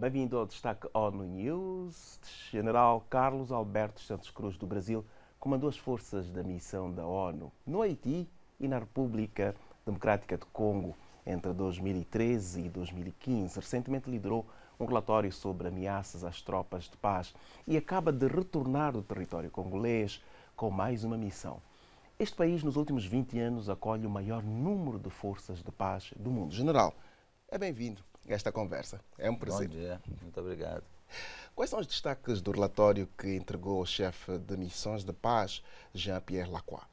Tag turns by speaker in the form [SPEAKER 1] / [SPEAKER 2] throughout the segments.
[SPEAKER 1] Bem-vindo ao Destaque ONU News. General Carlos Alberto Santos Cruz, do Brasil, comandou as forças da missão da ONU no Haiti e na República Democrática do Congo entre 2013 e 2015. Recentemente liderou um relatório sobre ameaças às tropas de paz e acaba de retornar do território congolês com mais uma missão. Este país, nos últimos 20 anos, acolhe o maior número de forças de paz do mundo. General, é bem-vindo esta conversa. É um prazer. Bom
[SPEAKER 2] dia, muito obrigado.
[SPEAKER 1] Quais são os destaques do relatório que entregou o chefe de missões de paz,
[SPEAKER 2] Jean-Pierre Lacroix?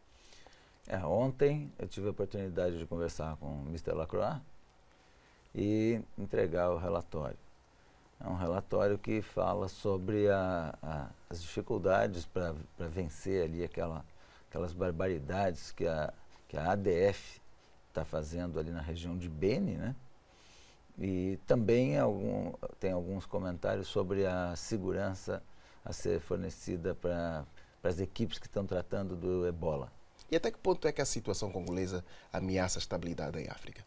[SPEAKER 2] É, ontem eu tive a oportunidade de conversar com o Mr. Lacroix e entregar o relatório. É um relatório que fala sobre a, a, as dificuldades para vencer ali aquela, aquelas barbaridades que a, que a ADF está fazendo ali na região de Beni, né? E também algum, tem alguns comentários sobre a segurança a ser fornecida para as equipes que estão tratando do ebola. E até que ponto é que a situação congolesa ameaça a estabilidade em África?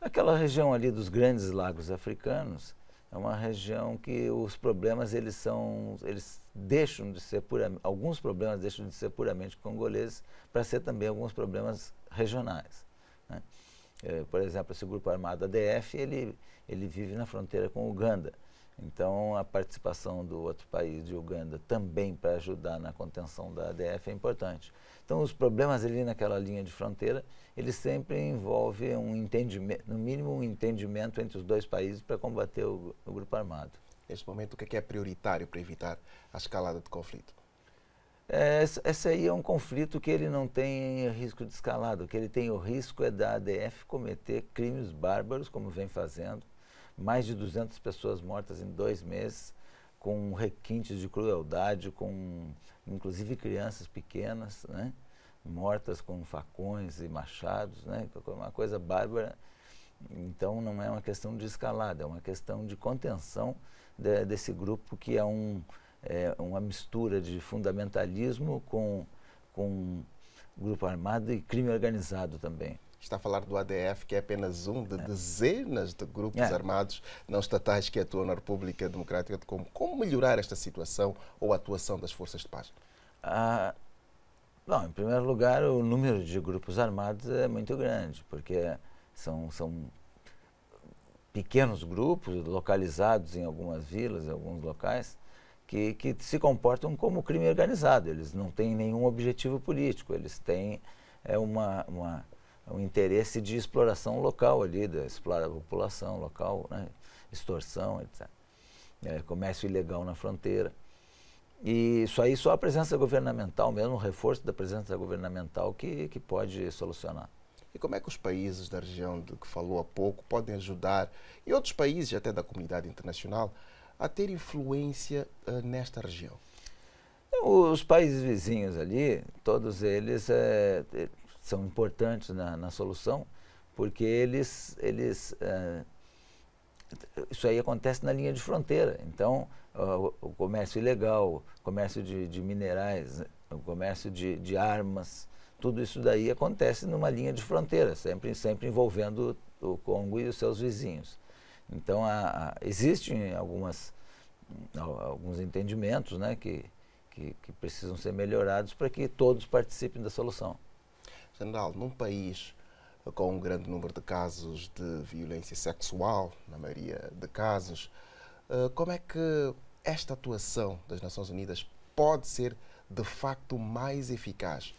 [SPEAKER 2] Aquela região ali dos grandes lagos africanos é uma região que os problemas eles são eles deixam de ser pura, alguns problemas deixam de ser puramente congoleses para ser também alguns problemas regionais. Né? Eh, por exemplo, esse grupo armado ADF, ele, ele vive na fronteira com Uganda. Então, a participação do outro país, de Uganda, também para ajudar na contenção da ADF é importante. Então, os problemas ali naquela linha de fronteira, eles sempre envolvem um entendimento, no mínimo um entendimento entre os dois países para combater o, o grupo armado. Nesse momento, o é que é prioritário para evitar a escalada de conflito? É, esse aí é um conflito que ele não tem risco de escalada. O que ele tem o risco é da ADF cometer crimes bárbaros, como vem fazendo. Mais de 200 pessoas mortas em dois meses, com requintes de crueldade, com inclusive crianças pequenas, né? mortas com facões e machados, né? É uma coisa bárbara. Então não é uma questão de escalada, é uma questão de contenção de, desse grupo que é um é, uma mistura de fundamentalismo com, com grupo armado e crime organizado também está a falar do ADF, que é
[SPEAKER 1] apenas um de é. dezenas de grupos é. armados não estatais que atuam na República Democrática
[SPEAKER 2] de Congo. Como melhorar esta situação ou a atuação das forças de paz? Ah, bom, em primeiro lugar, o número de grupos armados é muito grande, porque são, são pequenos grupos localizados em algumas vilas, em alguns locais, que, que se comportam como crime organizado. Eles não têm nenhum objetivo político, eles têm é, uma, uma um interesse de exploração local ali, de explorar a população local, né? extorsão, etc. É, comércio ilegal na fronteira. E isso aí só a presença governamental, mesmo o reforço da presença governamental que, que pode solucionar. E como é que os países da região do
[SPEAKER 1] que falou há pouco podem ajudar, e outros países até da comunidade internacional, a ter influência uh, nesta região?
[SPEAKER 2] Os países vizinhos ali, todos eles é, são importantes na, na, solução, porque eles, eles é, isso aí acontece na linha de fronteira. Então, uh, o comércio ilegal, o comércio de, de minerais, o comércio de, de, armas, tudo isso daí acontece numa linha de fronteira, sempre, sempre envolvendo o Congo e os seus vizinhos. Então, há existem algumas, alguns entendimentos né, que, que, que precisam ser melhorados para que todos participem da solução. General, num país com um grande número de casos
[SPEAKER 1] de violência sexual, na maioria de casos, eh, como é que
[SPEAKER 2] esta atuação das Nações Unidas pode ser de facto mais eficaz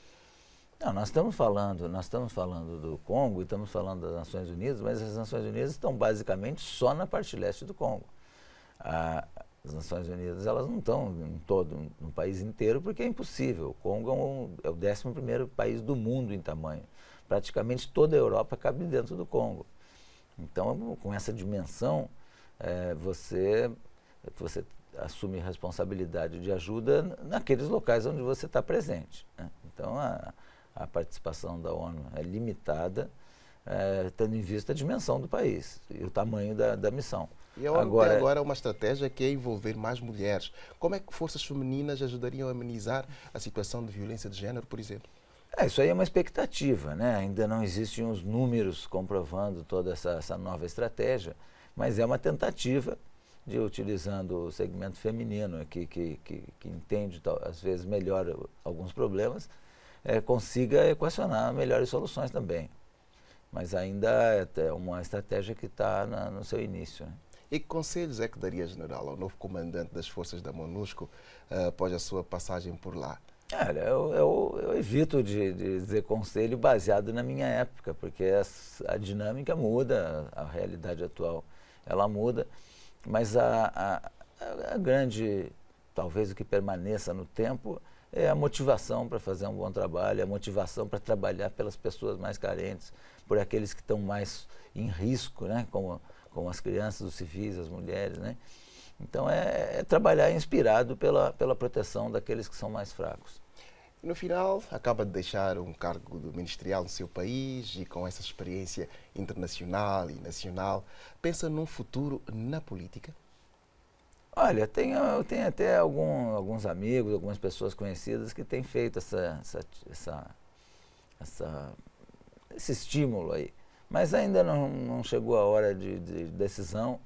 [SPEAKER 2] não, nós estamos falando, nós estamos falando do Congo e estamos falando das Nações Unidas, mas as Nações Unidas estão basicamente só na parte leste do Congo. Ah, as Nações Unidas elas não estão em todo no país inteiro porque é impossível. O Congo é, um, é o 11 primeiro país do mundo em tamanho. Praticamente toda a Europa cabe dentro do Congo. Então, com essa dimensão, é, você você assume responsabilidade de ajuda naqueles locais onde você está presente. Né? Então, a, a participação da ONU é limitada, é, tendo em vista a dimensão do país e o tamanho da, da missão. E a ONU agora, tem agora uma estratégia que é envolver
[SPEAKER 1] mais mulheres. Como é que forças femininas ajudariam a amenizar a situação de violência de gênero,
[SPEAKER 2] por exemplo? É, isso aí é uma expectativa, né? Ainda não existem os números comprovando toda essa, essa nova estratégia, mas é uma tentativa de utilizando o segmento feminino aqui, que, que, que entende, às vezes, melhor alguns problemas, é, consiga equacionar melhores soluções também. Mas ainda é uma estratégia que está no seu início. Né? E que conselhos é que daria, general, ao novo comandante das forças da MONUSCO uh, após a sua passagem por lá? Olha, eu, eu, eu evito de, de, dizer conselho baseado na minha época, porque a, a dinâmica muda, a realidade atual ela muda, mas a, a, a grande, talvez o que permaneça no tempo, é a motivação para fazer um bom trabalho, é a motivação para trabalhar pelas pessoas mais carentes, por aqueles que estão mais em risco, né? como, como as crianças, os civis, as mulheres. Né? Então é, é trabalhar inspirado pela, pela proteção daqueles que são mais fracos.
[SPEAKER 1] No final, acaba de deixar um cargo ministerial no seu país e com essa experiência internacional
[SPEAKER 2] e nacional, pensa num futuro na política? Olha, tem, eu tenho até algum, alguns amigos, algumas pessoas conhecidas que têm feito essa, essa, essa, essa esse estímulo aí. Mas ainda não, não chegou a hora de, de, decisão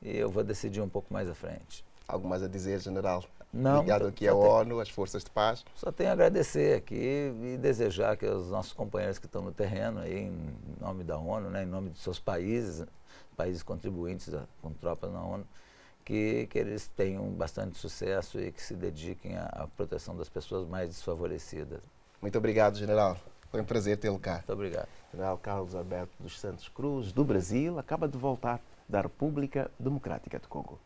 [SPEAKER 2] e eu vou decidir um pouco mais à frente. Algo mais a dizer, general? Não. Ligado aqui à ONU, às forças de paz? Só tenho a agradecer aqui e desejar que os nossos companheiros que estão no terreno, aí, em nome da ONU, né, em nome de seus países, países contribuintes a, com tropas na ONU, que, que eles tenham bastante sucesso e que se dediquem à, à proteção das pessoas mais desfavorecidas. Muito obrigado, general. Foi um prazer tê-lo cá. Muito obrigado. General Carlos Alberto dos Santos Cruz,
[SPEAKER 1] do Brasil, acaba de voltar da República Democrática do Congo.